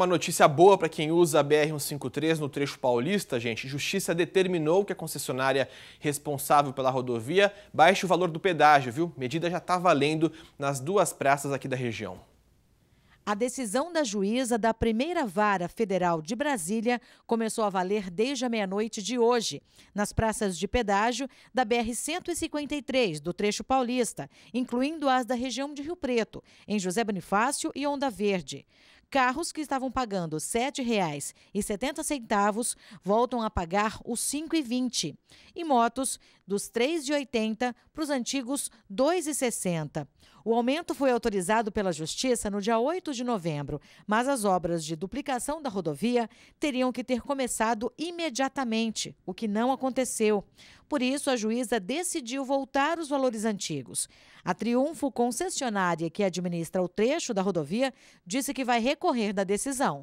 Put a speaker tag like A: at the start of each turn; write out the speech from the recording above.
A: Uma notícia boa para quem usa a BR-153 no trecho paulista, gente. Justiça determinou que a concessionária responsável pela rodovia baixe o valor do pedágio, viu? Medida já está valendo nas duas praças aqui da região.
B: A decisão da juíza da primeira vara federal de Brasília começou a valer desde a meia-noite de hoje, nas praças de pedágio da BR-153, do trecho paulista, incluindo as da região de Rio Preto, em José Bonifácio e Onda Verde. Carros que estavam pagando R$ 7,70 voltam a pagar os R$ 5,20. E motos dos R$ 3,80 para os antigos R$ 2,60. O aumento foi autorizado pela Justiça no dia 8 de novembro, mas as obras de duplicação da rodovia teriam que ter começado imediatamente, o que não aconteceu. Por isso, a juíza decidiu voltar os valores antigos. A Triunfo concessionária que administra o trecho da rodovia disse que vai recorrer da decisão.